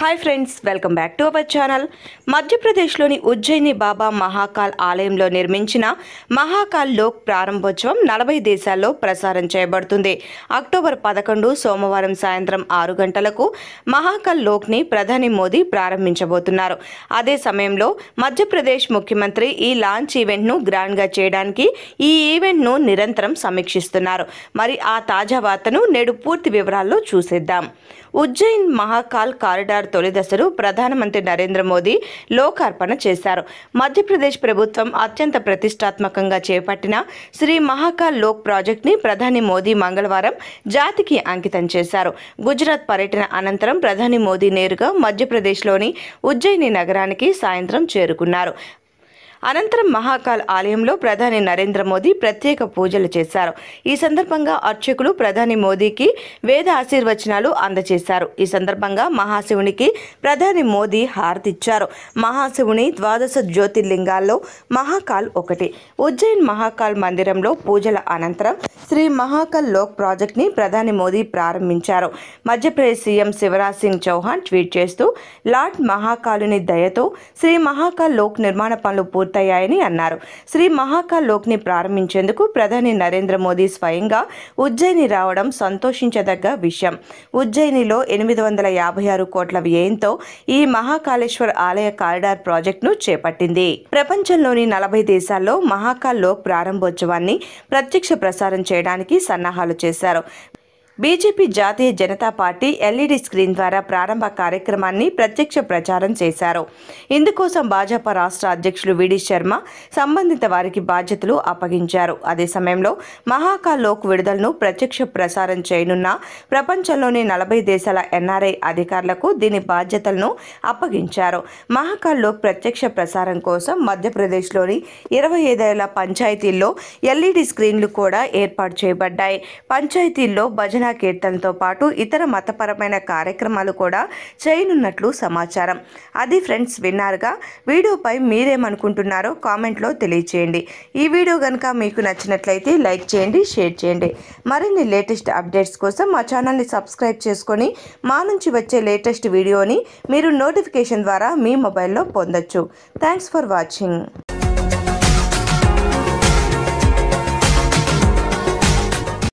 hi friends welcome back to our channel మధ్యప్రదేశ్లోని ఉజ్జయిని బాబా మహాకాల్ ఆలయంలో నిర్మించిన మహాకాల్ లోక్ ప్రారంభోత్సవం నలభై దేశాల్లో ప్రసారం చేయబడుతుంది అక్టోబర్ పదకొండు సోమవారం సాయంత్రం ఆరు గంటలకు మహాకాల్ లోక్ని ప్రధాని మోదీ ప్రారంభించబోతున్నారు అదే సమయంలో మధ్యప్రదేశ్ ముఖ్యమంత్రి ఈ లాంచ్ ఈవెంట్ను గ్రాండ్గా చేయడానికి ఈ ఈవెంట్ను నిరంతరం సమీక్షిస్తున్నారు మరి ఆ తాజా వార్తను నేడు పూర్తి వివరాల్లో చూసేద్దాం ఉజ్జయిన్ మహాకాల్ కారిడార్ తొలి దశను ప్రధానమంత్రి నరేంద్ర మోదీ లోకార్పణ చేశారు మధ్యప్రదేశ్ ప్రభుత్వం అత్యంత ప్రతిష్టాత్మకంగా చేపట్టిన శ్రీ మహాకాల్ లోక్ ని ప్రధాని మోదీ మంగళవారం జాతికి అంకితం చేశారు గుజరాత్ పర్యటన అనంతరం ప్రధాని మోదీ నేరుగా మధ్యప్రదేశ్లోని ఉజ్జయిని నగరానికి సాయంత్రం చేరుకున్నారు అనంతరం మహాకాల్ ఆలయంలో ప్రధాని నరేంద్ర మోదీ ప్రత్యేక పూజలు చేశారు ఈ సందర్భంగా అర్చకులు ప్రధాని మోదీకి వేద ఆశీర్వచనాలు అందజేశారు ఈ సందర్భంగా మహాశివునికి ప్రధాని మోదీ హారతిచ్చారు మహాశివుని ద్వాదశ జ్యోతిర్లింగాల్లో మహాకాల్ ఒకటి ఉజ్జయిన్ మహాకాల్ మందిరంలో పూజల అనంతరం శ్రీ మహాకాల్ లోక్ ప్రాజెక్ట్ని ప్రధాని మోదీ ప్రారంభించారు మధ్యప్రదేశ్ సీఎం శివరాజ్ సింగ్ చౌహాన్ ట్వీట్ చేస్తూ లార్డ్ మహాకాలుని దయతో శ్రీ మహాకాల్ లోక్ నిర్మాణ పనులు పూర్తి పూర్తయ్యాయని అన్నారు శ్రీ మహాకాల్ లోక్ని ప్రారంభించేందుకు ప్రధాని నరేంద్ర మోదీ స్వయంగా ఉజ్జయిని రావడం సంతోషించదగ్గ విషయం ఉజ్జయినిలో ఎనిమిది వందల యాభై ఆరు కోట్ల వ్యయంతో ఈ మహాకాళేశ్వర్ ఆలయ కారిడార్ ప్రాజెక్టును చేపట్టింది ప్రపంచంలోని నలభై దేశాల్లో మహాకాల్ లోక్ ప్రారంభోత్సవాన్ని ప్రత్యక్ష ప్రసారం చేయడానికి సన్నాహాలు చేశారు బీజేపీ జాతీయ జనతా పార్టీ ఎల్ఈడి స్క్రీన్ ద్వారా ప్రారంభ కార్యక్రమాన్ని ప్రత్యక్ష ప్రచారం చేశారు ఇందుకోసం భాజపా రాష్ట్ర అధ్యక్షులు విడి శర్మ సంబంధిత వారికి బాధ్యతలు అప్పగించారు అదే సమయంలో మహాకాల్ లోక్ విడుదలను ప్రత్యక్ష ప్రసారం చేయనున్న ప్రపంచంలోని నలభై దేశాల ఎన్ఆర్ఐ అధికారులకు దీని బాధ్యతలను అప్పగించారు మహాకాల్ లోక్ ప్రత్యక్ష ప్రసారం కోసం మధ్యప్రదేశ్లోని ఇరవై ఐదేళ్ల పంచాయతీల్లో ఎల్ఈడి స్క్రీన్లు కూడా ఏర్పాటు చేయబడ్డాయి పంచాయతీల్లో భజన భజన కీర్తనతో పాటు ఇతర మతపరమైన కార్యక్రమాలు కూడా చేయనున్నట్లు సమాచారం అది ఫ్రెండ్స్ విన్నారుగా వీడియోపై మీరేమనుకుంటున్నారో కామెంట్లో తెలియచేయండి ఈ వీడియో కనుక మీకు నచ్చినట్లయితే లైక్ చేయండి షేర్ చేయండి మరిన్ని లేటెస్ట్ అప్డేట్స్ కోసం మా ఛానల్ని సబ్స్క్రైబ్ చేసుకొని మా నుంచి వచ్చే లేటెస్ట్ వీడియోని మీరు నోటిఫికేషన్ ద్వారా మీ మొబైల్లో పొందొచ్చు థ్యాంక్స్ ఫర్ వాచింగ్